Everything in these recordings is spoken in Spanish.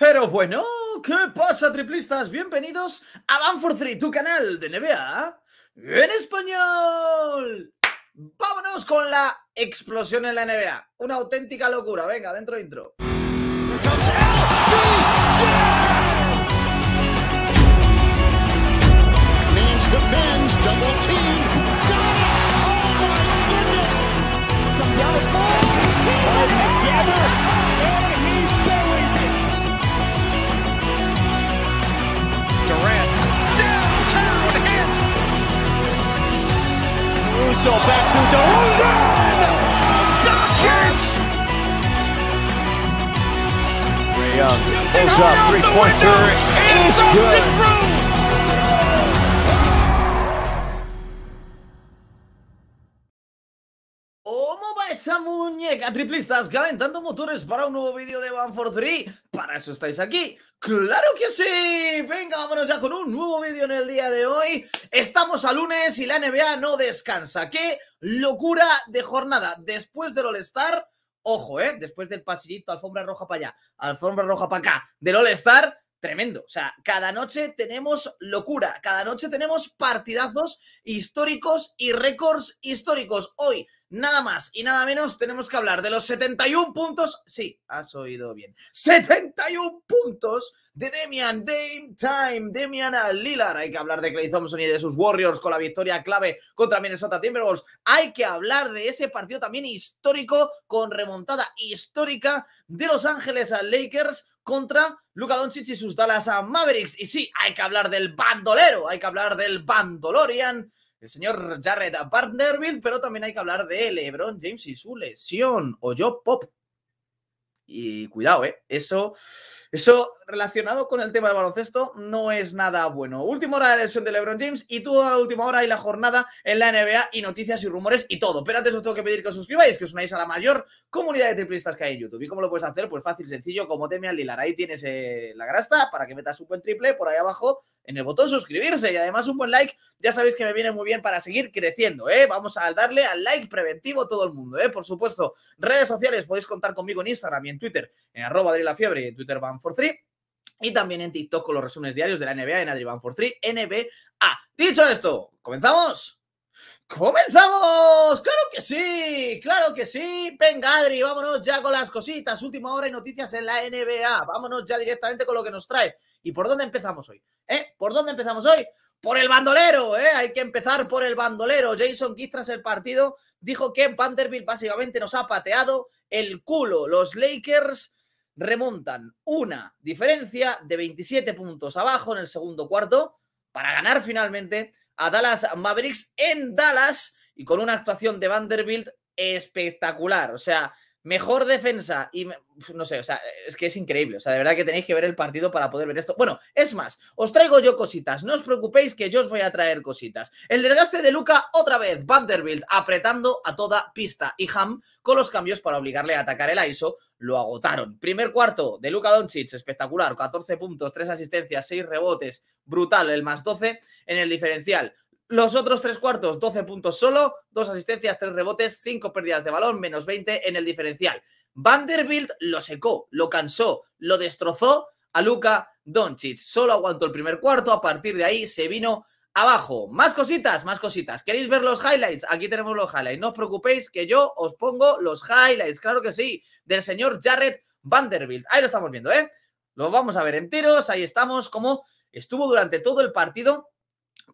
Pero bueno, ¿qué pasa, triplistas? Bienvenidos a Banfor 3, tu canal de NBA en español. Vámonos con la explosión en la NBA. Una auténtica locura. Venga, dentro intro. So back to DeRozan! Doncic! Ray Young holds up, three-pointer is good! A Triplistas calentando motores para un nuevo vídeo de One for Three. Para eso estáis aquí. ¡Claro que sí! Venga, vámonos ya con un nuevo vídeo en el día de hoy. Estamos a lunes y la NBA no descansa. ¡Qué locura de jornada! Después del All-Star, ojo, ¿eh? Después del pasillito, alfombra roja para allá, alfombra roja para acá, del All-Star, tremendo. O sea, cada noche tenemos locura, cada noche tenemos partidazos históricos y récords históricos. Hoy nada más y nada menos tenemos que hablar de los 71 puntos. Sí, has oído bien. 71 puntos de Demian Dame Time, Demian Lillard. Hay que hablar de Clay Thompson y de sus Warriors con la victoria clave contra Minnesota Timberwolves. Hay que hablar de ese partido también histórico con remontada histórica de Los Ángeles a Lakers contra Luka Doncic y sus Dallas a Mavericks. Y sí, hay que hablar del bandolero, hay que hablar del bandolorian el señor Jared Vanderbilt, pero también hay que hablar de LeBron James y su lesión, o yo Pop. Y cuidado, ¿eh? Eso eso relacionado con el tema del baloncesto no es nada bueno. Última hora de la lesión de LeBron James y toda la última hora y la jornada en la NBA y noticias y rumores y todo. Pero antes os tengo que pedir que os suscribáis, que os unáis a la mayor comunidad de triplistas que hay en YouTube. ¿Y cómo lo puedes hacer? Pues fácil, sencillo, como Demian Lilar. Ahí tienes eh, la grasta para que metas un buen triple por ahí abajo en el botón suscribirse y además un buen like. Ya sabéis que me viene muy bien para seguir creciendo, ¿eh? Vamos a darle al like preventivo todo el mundo, ¿eh? Por supuesto, redes sociales podéis contar conmigo en Instagram y en Twitter, en arroba y en Twitter van for Three. Y también en TikTok con los resúmenes diarios de la NBA en Adriban for 3 NBA. Ah, dicho esto, ¿comenzamos? ¡Comenzamos! ¡Claro que sí! ¡Claro que sí! Venga, Adri, vámonos ya con las cositas. Última hora y noticias en la NBA. Vámonos ya directamente con lo que nos traes. ¿Y por dónde empezamos hoy? ¿Eh? ¿Por dónde empezamos hoy? Por el bandolero, ¿eh? Hay que empezar por el bandolero. Jason Kidd tras el partido dijo que en Vanderbilt básicamente nos ha pateado el culo. Los Lakers remontan una diferencia de 27 puntos abajo en el segundo cuarto para ganar finalmente a Dallas Mavericks en Dallas y con una actuación de Vanderbilt espectacular. O sea, Mejor defensa y no sé, o sea, es que es increíble. O sea, de verdad que tenéis que ver el partido para poder ver esto. Bueno, es más, os traigo yo cositas. No os preocupéis que yo os voy a traer cositas. El desgaste de Luca otra vez. Vanderbilt apretando a toda pista. Y Ham con los cambios para obligarle a atacar el ISO. Lo agotaron. Primer cuarto de Luca Doncic, espectacular. 14 puntos, 3 asistencias, 6 rebotes. Brutal el más 12 en el diferencial. Los otros tres cuartos, 12 puntos solo, dos asistencias, tres rebotes, cinco pérdidas de balón, menos 20 en el diferencial. Vanderbilt lo secó, lo cansó, lo destrozó a Luka Doncic. Solo aguantó el primer cuarto, a partir de ahí se vino abajo. Más cositas, más cositas. ¿Queréis ver los highlights? Aquí tenemos los highlights. No os preocupéis que yo os pongo los highlights, claro que sí, del señor Jared Vanderbilt. Ahí lo estamos viendo, ¿eh? Lo vamos a ver enteros, ahí estamos, como estuvo durante todo el partido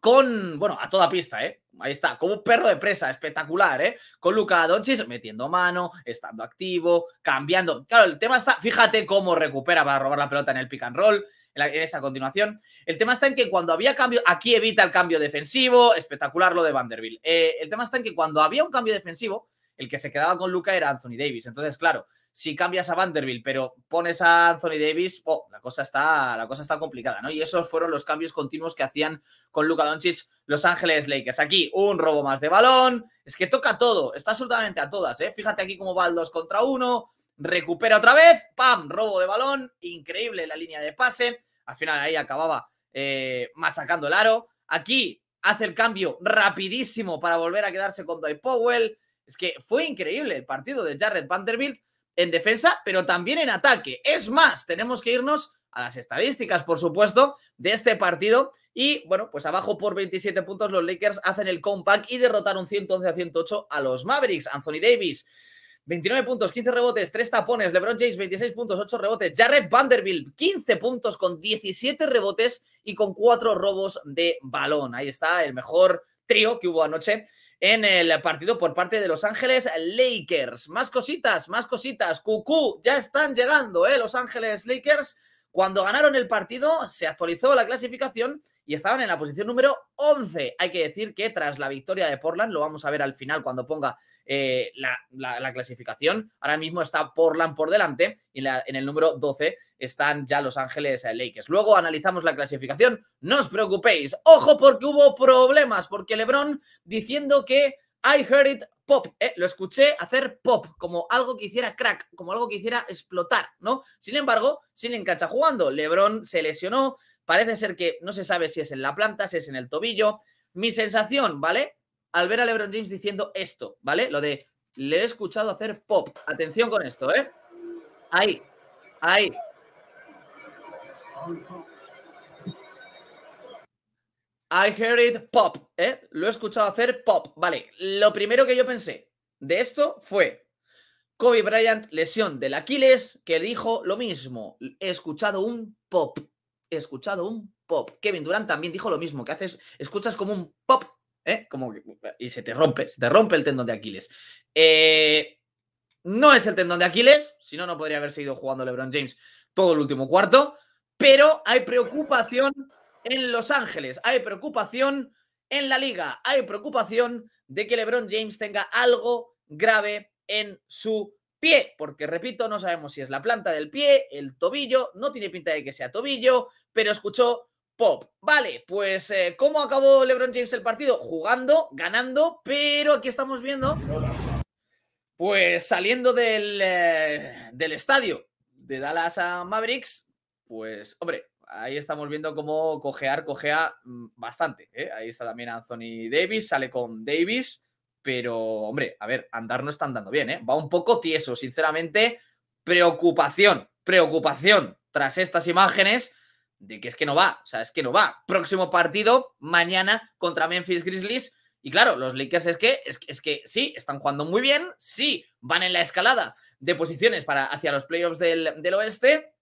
con, bueno, a toda pista, ¿eh? Ahí está, como perro de presa, espectacular, ¿eh? Con Luca Doncic metiendo mano, estando activo, cambiando. Claro, el tema está, fíjate cómo recupera para robar la pelota en el pick and roll, en, esa continuación. El tema está en que cuando había cambio, aquí evita el cambio defensivo, espectacular lo de Vanderbilt. Eh, el tema está en que cuando había un cambio defensivo, el que se quedaba con Luca era Anthony Davis. Entonces, claro, si cambias a Vanderbilt, pero pones a Anthony Davis, oh, la cosa está, la cosa está complicada, ¿no? Y esos fueron los cambios continuos que hacían con Luka Doncic Los Ángeles Lakers. Aquí un robo más de balón, es que toca todo, está absolutamente a todas, ¿eh? Fíjate aquí cómo va el 2 contra 1, recupera otra vez, ¡pam! Robo de balón, increíble la línea de pase, al final ahí acababa eh, machacando el aro. Aquí hace el cambio rapidísimo para volver a quedarse con Doy Powell. Es que fue increíble el partido de Jarrett Vanderbilt en defensa, pero también en ataque. Es más, tenemos que irnos a las estadísticas, por supuesto, de este partido. Y bueno, pues abajo por 27 puntos los Lakers hacen el compact y derrotaron 111 a 108 a los Mavericks. Anthony Davis. 29 puntos, 15 rebotes, 3 tapones. LeBron James, 26 puntos, 8 rebotes. Jared Vanderbilt, 15 puntos con 17 rebotes y con 4 robos de balón. Ahí está el mejor trío que hubo anoche en el partido por parte de Los Ángeles Lakers. Más cositas, más cositas. Cucú, ya están llegando, ¿eh? Los Ángeles Lakers cuando ganaron el partido, se actualizó la clasificación y estaban en la posición número 11. Hay que decir que tras la victoria de Portland, lo vamos a ver al final cuando ponga eh, la, clasificación, ahora mismo está Portland por delante y en, en el número 12 están ya Los Ángeles Lakers. Luego analizamos la clasificación, no os preocupéis, ojo porque hubo problemas, porque Lebron diciendo que I heard it pop, ¿eh? lo escuché hacer pop, como algo que hiciera crack, como algo que hiciera explotar, ¿no? Sin embargo, sin encacha jugando. LeBron se lesionó, parece ser que no se sabe si es en la planta, si es en el tobillo. Mi sensación, ¿vale? Al ver a LeBron James diciendo esto, ¿vale? Lo de le he escuchado hacer pop. Atención con esto, ¿eh? Ahí, ahí. I heard it pop, ¿eh? Lo he escuchado hacer pop. Vale, lo primero que yo pensé de esto fue Kobe Bryant, lesión del Aquiles, que dijo lo mismo. He escuchado un pop. He escuchado un pop. Kevin Durant también dijo lo mismo, que haces, escuchas como un pop, ¿eh? Como que, y se te rompe, se te rompe el tendón de Aquiles. Eh, no es el tendón de Aquiles, si no, no podría haber seguido jugando LeBron James todo el último cuarto, pero hay preocupación en Los Ángeles. Hay preocupación en la liga, hay preocupación de que LeBron James tenga algo grave en su pie, porque repito, no sabemos si es la planta del pie, el tobillo, no tiene pinta de que sea tobillo, pero escuchó Pop. Vale, pues eh, ¿cómo acabó LeBron James el partido? Jugando, ganando, pero aquí estamos viendo, pues saliendo del, eh, del estadio de Dallas a Mavericks, pues hombre, ahí estamos viendo cómo cojear, cojea mm, bastante. ¿eh? Ahí está también Anthony Davis, sale con Davis, pero hombre, a ver, andar no están dando bien, ¿eh? va un poco tieso, sinceramente. Preocupación, preocupación tras estas imágenes de que es que no va, o sea, es que no va. Próximo partido, mañana contra Memphis Grizzlies. Y claro, los Lakers es que, es, que sí, están jugando muy bien, sí, van en la escalada de posiciones para hacia los playoffs del, del oeste,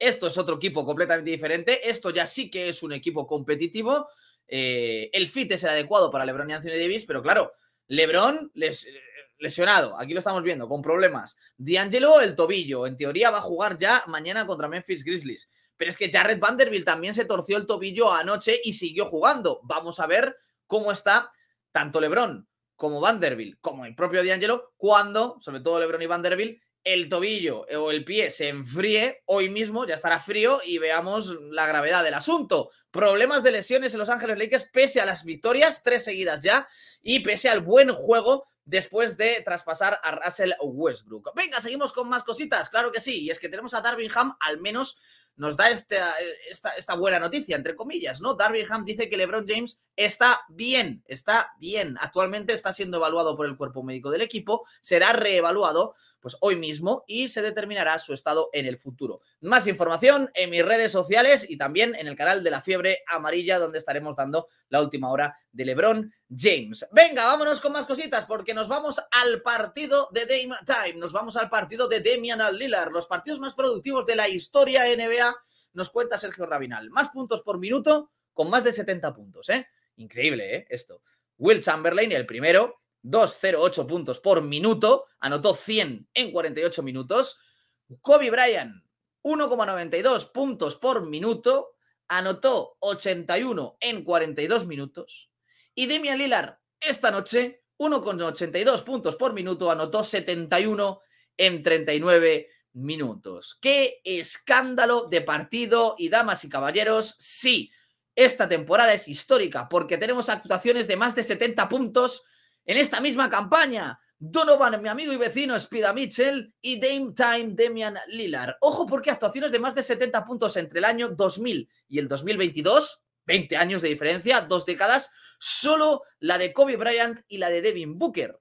esto es otro equipo completamente diferente. Esto ya sí que es un equipo competitivo. Eh, el fit es el adecuado para LeBron y Anthony Davis, pero claro, LeBron les, eh, lesionado, aquí lo estamos viendo, con problemas. D'Angelo, el tobillo, en teoría va a jugar ya mañana contra Memphis Grizzlies. Pero es que Jared Vanderbilt también se torció el tobillo anoche y siguió jugando. Vamos a ver cómo está tanto LeBron como Vanderbilt, como el propio D'Angelo, cuando, sobre todo LeBron y Vanderbilt, el tobillo eh, o el pie se enfríe, hoy mismo ya estará frío y veamos la gravedad del asunto. Problemas de lesiones en Los Ángeles Lakers pese a las victorias, tres seguidas ya, y pese al buen juego después de traspasar a Russell Westbrook. Venga, seguimos con más cositas, claro que sí, y es que tenemos a Darwin al menos nos da esta, eh, esta, esta buena noticia, entre comillas, ¿no? Darwin Ham dice que LeBron James está bien, está bien. Actualmente está siendo evaluado por el cuerpo médico del equipo, será reevaluado pues hoy mismo y se determinará su estado en el futuro. Más información en mis redes sociales y también en el canal de la fiebre amarilla donde estaremos dando la última hora de LeBron James. Venga, vámonos con más cositas porque nos vamos al partido de Dame Time, nos vamos al partido de Damian Lillard, los partidos más productivos de la historia NBA. Nos cuenta Sergio Rabinal. Más puntos por minuto con más de 70 puntos, ¿eh? Increíble, ¿eh? Esto. Will Chamberlain, el primero, 2.08 puntos por minuto, anotó 100 en 48 minutos. Kobe Bryant, 1,92 puntos por minuto, anotó 81 en 42 minutos. Y Demian Lillard, esta noche, 1,82 puntos por minuto, anotó 71 en 39 minutos. ¡Qué escándalo de partido! Y damas y caballeros, sí, esta temporada es histórica porque tenemos actuaciones de más de 70 puntos en esta misma campaña. Donovan, mi amigo y vecino, Spida Mitchell y Dame Time, Demian Lillard. Ojo porque actuaciones de más de 70 puntos entre el año 2000 y el 2022, 20 años de diferencia, dos décadas, solo la de Kobe Bryant y la de Devin Booker.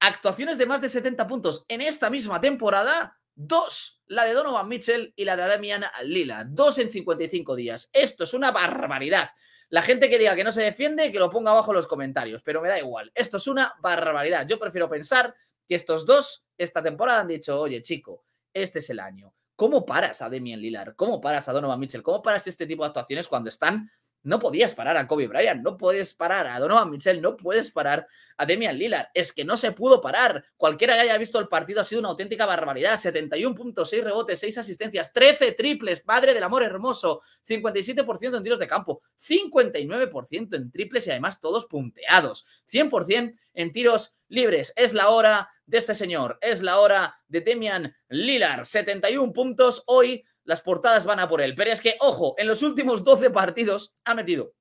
Actuaciones de más de 70 puntos en esta misma temporada, Dos, la de Donovan Mitchell y la de Damian Lila. Dos en 55 días. Esto es una barbaridad. La gente que diga que no se defiende, que lo ponga abajo en los comentarios, pero me da igual. Esto es una barbaridad. Yo prefiero pensar que estos dos esta temporada han dicho, oye chico, este es el año. ¿Cómo paras a Damian Lillard? ¿Cómo paras a Donovan Mitchell? ¿Cómo paras este tipo de actuaciones cuando están no podías parar a Kobe Bryant, no puedes parar a Donovan Mitchell, no puedes parar a Demian Lillard. Es que no se pudo parar. Cualquiera que haya visto el partido ha sido una auténtica barbaridad. 71 puntos, 6 rebotes, 6 asistencias, 13 triples, padre del amor hermoso. 57% en tiros de campo, 59% en triples y además todos punteados. 100% en tiros libres. Es la hora de este señor, es la hora de Demian Lillard. 71 puntos hoy las portadas van a por él. Pero es que, ojo, en los últimos 12 partidos ha metido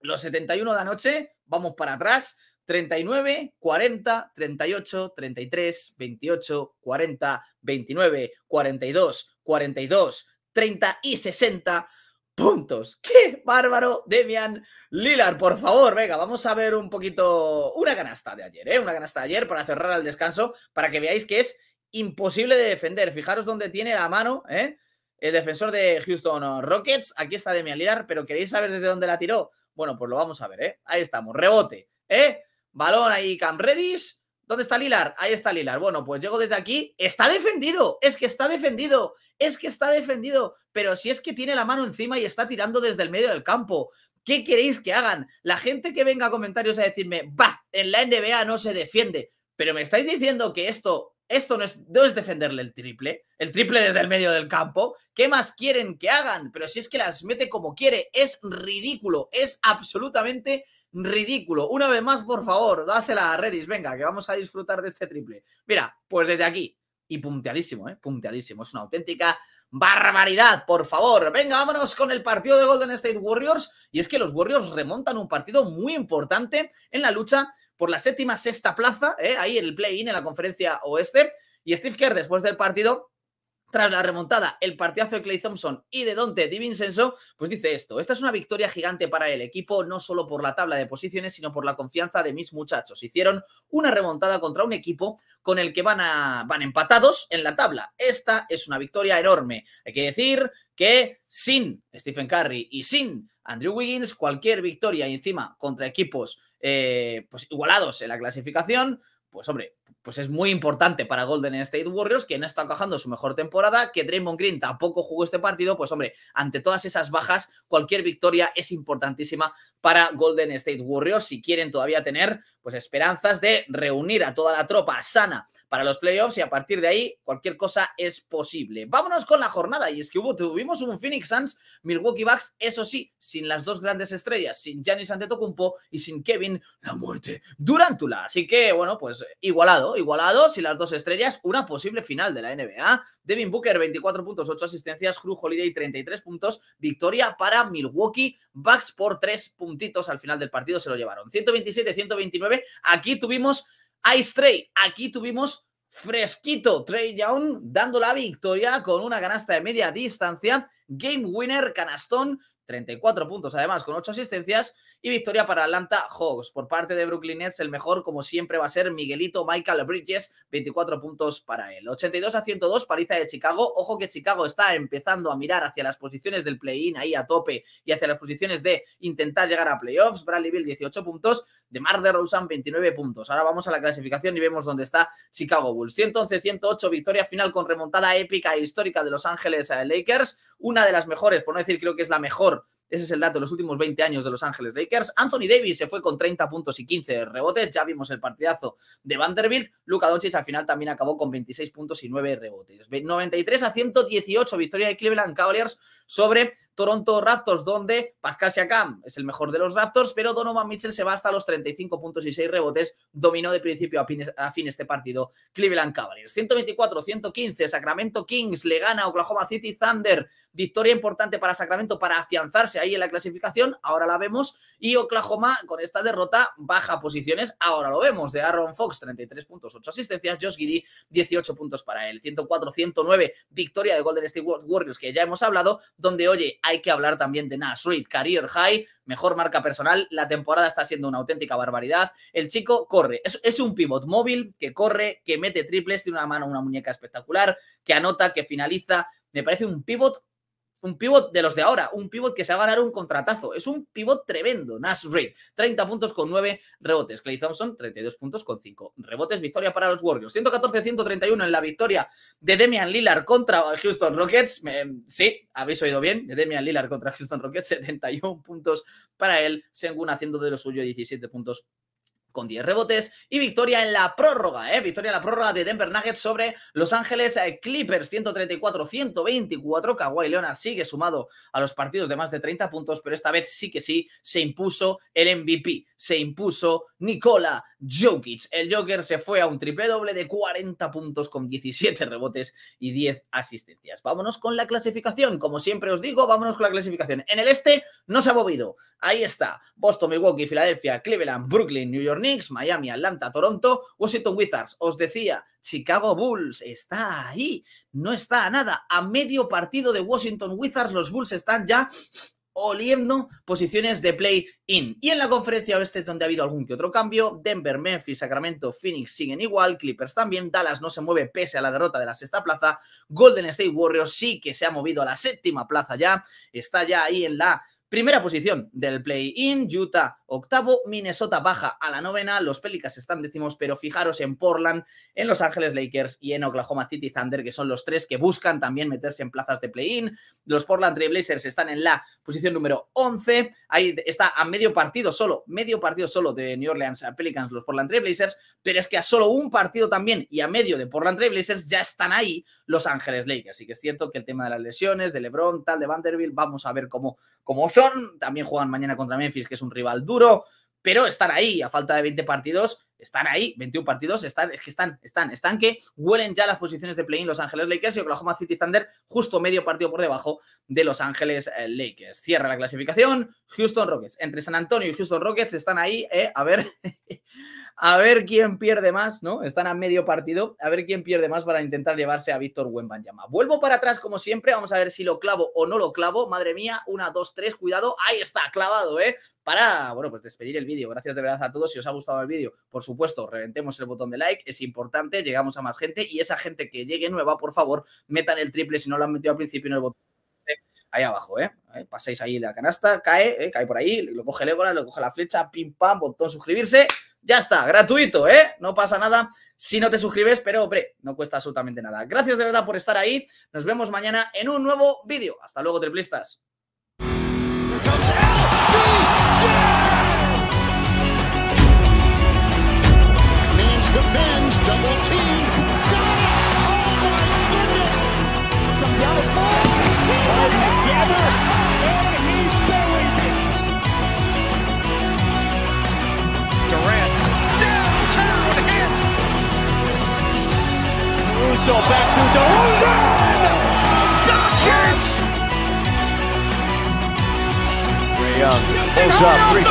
los 71 de anoche, vamos para atrás, 39, 40, 38, 33, 28, 40, 29, 42, 42, 30 y 60 puntos. ¡Qué bárbaro, Demian Lilar! Por favor, venga, vamos a ver un poquito una canasta de ayer, ¿eh? Una canasta de ayer para cerrar el descanso, para que veáis que es imposible de defender. Fijaros dónde tiene la mano, ¿eh? el eh, defensor de Houston Rockets. Aquí está Demi alilar pero ¿queréis saber desde dónde la tiró? Bueno, pues lo vamos a ver, ¿eh? Ahí estamos, rebote, ¿eh? Balón ahí, Cam Reddish. ¿Dónde está Lilar? Ahí está Lilar. Bueno, pues llego desde aquí. Está defendido. Es que está defendido. Es que está defendido. Pero si es que tiene la mano encima y está tirando desde el medio del campo. ¿Qué queréis que hagan? La gente que venga a comentarios a decirme, va, en la NBA no se defiende. Pero me estáis diciendo que esto esto no es, no defenderle el triple, el triple desde el medio del campo. ¿Qué más quieren que hagan? Pero si es que las mete como quiere, es ridículo, es absolutamente ridículo. Una vez más, por favor, dásela a Redis, venga, que vamos a disfrutar de este triple. Mira, pues desde aquí, y punteadísimo, ¿eh? Punteadísimo. Es una auténtica barbaridad, por favor. Venga, vámonos con el partido de Golden State Warriors. Y es que los Warriors remontan un partido muy importante en la lucha por la séptima, sexta plaza, ¿eh? ahí en el play-in, en la conferencia oeste. Y Steve Kerr, después del partido, tras la remontada, el partidazo de Clay Thompson y de Dante DiVincenzo, pues dice esto, esta es una victoria gigante para el equipo, no solo por la tabla de posiciones, sino por la confianza de mis muchachos. Hicieron una remontada contra un equipo con el que van, a, van empatados en la tabla. Esta es una victoria enorme. Hay que decir que sin Stephen Curry y sin Andrew Wiggins, cualquier victoria encima contra equipos eh, pues igualados en la clasificación, pues hombre, pues es muy importante para Golden State Warriors, que no está encajando su mejor temporada, que Draymond Green tampoco jugó este partido, pues hombre, ante todas esas bajas, cualquier victoria es importantísima para Golden State Warriors si quieren todavía tener pues esperanzas de reunir a toda la tropa sana para los playoffs y a partir de ahí cualquier cosa es posible. Vámonos con la jornada y es que hubo, tuvimos un Phoenix Suns, Milwaukee Bucks, eso sí, sin las dos grandes estrellas, sin Giannis Antetokounmpo y sin Kevin La Muerte Durántula. Así que bueno, pues igualado, igualado, sin las dos estrellas, una posible final de la NBA. Devin Booker 24 puntos, 8 asistencias, Cruz Holiday 33 puntos, victoria para Milwaukee Bucks por 3 puntitos al final del partido se lo llevaron. 127-129 Aquí tuvimos Ice tray aquí tuvimos fresquito Trey Young dando la victoria con una canasta de media distancia. Game winner, canastón, 34 puntos además con 8 asistencias y victoria para Atlanta Hawks. Por parte de Brooklyn Nets, el mejor, como siempre, va a ser Miguelito Michael Bridges, 24 puntos para él. 82 a 102, pariza de Chicago. Ojo que Chicago está empezando a mirar hacia las posiciones del play-in ahí a tope y hacia las posiciones de intentar llegar a playoffs. Bradley Bill, 18 puntos. De Mar de Rosen, 29 puntos. Ahora vamos a la clasificación y vemos dónde está Chicago Bulls. 111-108, victoria final con remontada épica e histórica de Los Ángeles a eh, Lakers. Una de las mejores, por no decir creo que es la mejor ese es el dato de los últimos 20 años de Los Ángeles Lakers. Anthony Davis se fue con 30 puntos y 15 rebotes. Ya vimos el partidazo de Vanderbilt. Luka Doncic al final también acabó con 26 puntos y 9 rebotes. 93 a 118 victoria de Cleveland Cavaliers sobre Toronto Raptors, donde Pascal Siakam es el mejor de los Raptors, pero Donovan Mitchell se va hasta los 35 puntos y 6 rebotes, dominó de principio a, fin este partido Cleveland Cavaliers. 124-115, Sacramento Kings le gana a Oklahoma City Thunder, victoria importante para Sacramento para afianzarse ahí en la clasificación, ahora la vemos, y Oklahoma con esta derrota baja posiciones, ahora lo vemos, de Aaron Fox 33 puntos, 8 asistencias, Josh Giddy 18 puntos para él, 104-109, victoria de Golden State Warriors que ya hemos hablado, donde oye, hay que hablar también de Nash Reed, career high, mejor marca personal, la temporada está siendo una auténtica barbaridad, el chico corre, es, es un pivot móvil que corre, que mete triples, tiene una mano, una muñeca espectacular, que anota, que finaliza, me parece un pivot un pivot de los de ahora, un pivot que se ha a ganar un contratazo. Es un pivot tremendo. Nash Reid, 30 puntos con 9 rebotes. Clay Thompson, 32 puntos con 5 rebotes. Victoria para los Warriors. 114-131 en la victoria de Demian Lillard contra Houston Rockets. sí, habéis oído bien. De Demian Lillard contra Houston Rockets, 71 puntos para él. según haciendo de lo suyo 17 puntos con 10 rebotes y victoria en la prórroga, ¿eh? victoria en la prórroga de Denver Nuggets sobre Los Ángeles eh, Clippers 134-124. Kawhi Leonard sigue sumado a los partidos de más de 30 puntos, pero esta vez sí que sí se impuso el MVP, se impuso Nikola Jokic. El Joker se fue a un triple doble de 40 puntos con 17 rebotes y 10 asistencias. Vámonos con la clasificación, como siempre os digo, vámonos con la clasificación. En el este no se ha movido. Ahí está. Boston, Milwaukee, Filadelfia, Cleveland, Brooklyn, New York Miami, Atlanta, Toronto, Washington Wizards. Os decía, Chicago Bulls está ahí, no está a nada. A medio partido de Washington Wizards, los Bulls están ya oliendo posiciones de play-in. Y en la conferencia oeste es donde ha habido algún que otro cambio. Denver, Memphis, Sacramento, Phoenix siguen igual. Clippers también. Dallas no se mueve pese a la derrota de la sexta plaza. Golden State Warriors sí que se ha movido a la séptima plaza ya. Está ya ahí en la Primera posición del play-in, Utah octavo, Minnesota baja a la novena, los Pelicans están décimos, pero fijaros en Portland, en Los Ángeles Lakers y en Oklahoma City Thunder, que son los tres que buscan también meterse en plazas de play-in. Los Portland Trailblazers están en la posición número 11, ahí está a medio partido solo, medio partido solo de New Orleans Pelicans, los Portland Trailblazers, pero es que a solo un partido también y a medio de Portland Trailblazers ya están ahí Los Ángeles Lakers. Así que es cierto que el tema de las lesiones, de LeBron, tal, de Vanderbilt, vamos a ver cómo, cómo son también juegan mañana contra Memphis, que es un rival duro, pero estar ahí a falta de 20 partidos están ahí, 21 partidos, están, es que están, están, están que huelen ya las posiciones de play-in Los Ángeles Lakers y Oklahoma City Thunder justo medio partido por debajo de Los Ángeles eh, Lakers. Cierra la clasificación, Houston Rockets. Entre San Antonio y Houston Rockets están ahí, eh, a ver, a ver quién pierde más, ¿no? Están a medio partido, a ver quién pierde más para intentar llevarse a Víctor Wembanyama. Vuelvo para atrás como siempre, vamos a ver si lo clavo o no lo clavo. Madre mía, una, dos, tres, cuidado, ahí está, clavado, ¿eh? Para, bueno, pues despedir el vídeo. Gracias de verdad a todos si os ha gustado el vídeo. Por supuesto, reventemos el botón de like, es importante, llegamos a más gente y esa gente que llegue nueva, por favor, metan el triple si no lo han metido al principio en el botón. Ahí abajo, ¿eh? Pasáis ahí la canasta, cae, ¿eh? cae por ahí, lo coge égola lo coge la flecha, pim pam, botón suscribirse, ya está, gratuito, ¿eh? No pasa nada si no te suscribes, pero hombre, no cuesta absolutamente nada. Gracias de verdad por estar ahí, nos vemos mañana en un nuevo vídeo. Hasta luego, triplistas.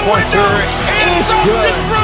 pointer is good.